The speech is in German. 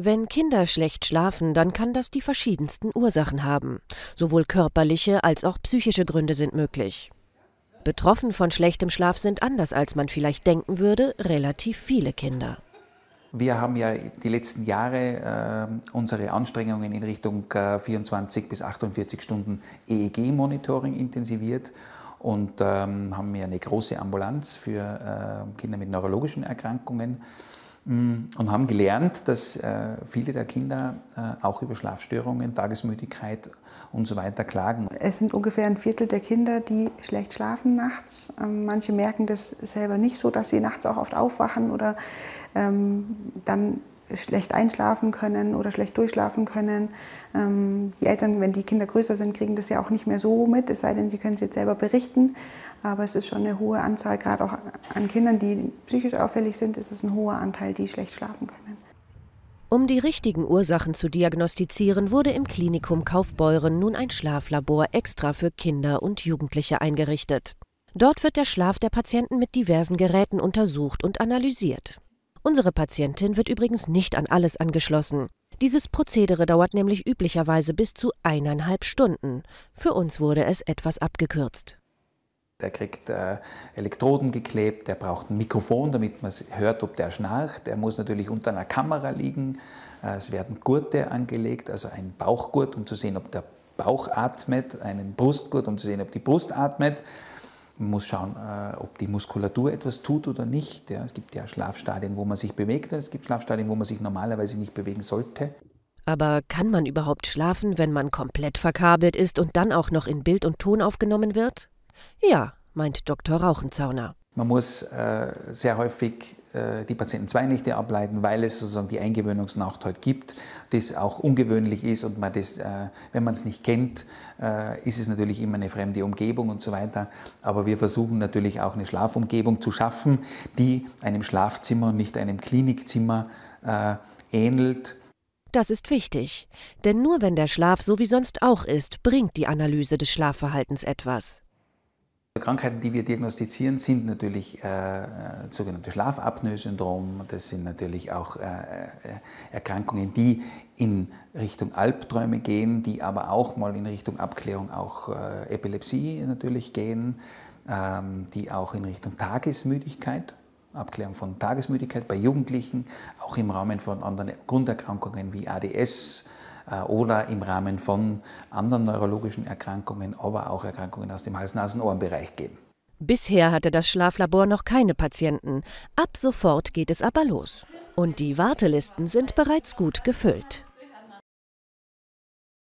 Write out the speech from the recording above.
Wenn Kinder schlecht schlafen, dann kann das die verschiedensten Ursachen haben. Sowohl körperliche als auch psychische Gründe sind möglich. Betroffen von schlechtem Schlaf sind anders, als man vielleicht denken würde, relativ viele Kinder. Wir haben ja die letzten Jahre äh, unsere Anstrengungen in Richtung äh, 24 bis 48 Stunden EEG-Monitoring intensiviert und ähm, haben ja eine große Ambulanz für äh, Kinder mit neurologischen Erkrankungen. Mm, und haben gelernt, dass äh, viele der Kinder äh, auch über Schlafstörungen, Tagesmüdigkeit und so weiter klagen. Es sind ungefähr ein Viertel der Kinder, die schlecht schlafen nachts. Ähm, manche merken das selber nicht so, dass sie nachts auch oft aufwachen oder ähm, dann schlecht einschlafen können oder schlecht durchschlafen können. Ähm, die Eltern, wenn die Kinder größer sind, kriegen das ja auch nicht mehr so mit, es sei denn, sie können es jetzt selber berichten. Aber es ist schon eine hohe Anzahl, gerade auch an Kindern, die psychisch auffällig sind, ist es ein hoher Anteil, die schlecht schlafen können. Um die richtigen Ursachen zu diagnostizieren, wurde im Klinikum Kaufbeuren nun ein Schlaflabor extra für Kinder und Jugendliche eingerichtet. Dort wird der Schlaf der Patienten mit diversen Geräten untersucht und analysiert. Unsere Patientin wird übrigens nicht an alles angeschlossen. Dieses Prozedere dauert nämlich üblicherweise bis zu eineinhalb Stunden. Für uns wurde es etwas abgekürzt. Der kriegt äh, Elektroden geklebt, der braucht ein Mikrofon, damit man hört, ob der schnarcht. Er muss natürlich unter einer Kamera liegen. Äh, es werden Gurte angelegt, also ein Bauchgurt, um zu sehen, ob der Bauch atmet, einen Brustgurt, um zu sehen, ob die Brust atmet. Man muss schauen, äh, ob die Muskulatur etwas tut oder nicht. Es gibt ja Schlafstadien, wo man sich bewegt, und es gibt Schlafstadien, wo man sich normalerweise nicht bewegen sollte. Aber kann man überhaupt schlafen, wenn man komplett verkabelt ist und dann auch noch in Bild und Ton aufgenommen wird? Ja, meint Dr. Rauchenzauner. Man muss äh, sehr häufig äh, die Patienten zwei Nächte ableiten, weil es sozusagen die Eingewöhnungsnacht heute gibt, das auch ungewöhnlich ist und man das, äh, wenn man es nicht kennt, äh, ist es natürlich immer eine fremde Umgebung und so weiter. Aber wir versuchen natürlich auch eine Schlafumgebung zu schaffen, die einem Schlafzimmer und nicht einem Klinikzimmer ähnelt. Das ist wichtig, denn nur wenn der Schlaf so wie sonst auch ist, bringt die Analyse des Schlafverhaltens etwas. Krankheiten, die wir diagnostizieren, sind natürlich äh, äh sogenannte Schlafapnoe-Syndrom. Das sind natürlich auch äh, äh, Erkrankungen, die in Richtung Albträume gehen, die aber auch mal in Richtung Abklärung auch äh, Epilepsie natürlich gehen, ähm, die auch in Richtung Tagesmüdigkeit Abklärung von Tagesmüdigkeit bei Jugendlichen, auch im Rahmen von anderen Grunderkrankungen wie ADS, äh, oder im Rahmen von anderen neurologischen Erkrankungen, aber auch Erkrankungen aus dem hals nasen ohren bereich gehen. Bisher hatte das Schlaflabor noch keine Patienten. Ab sofort geht es aber los. Und die Wartelisten sind bereits gut gefüllt.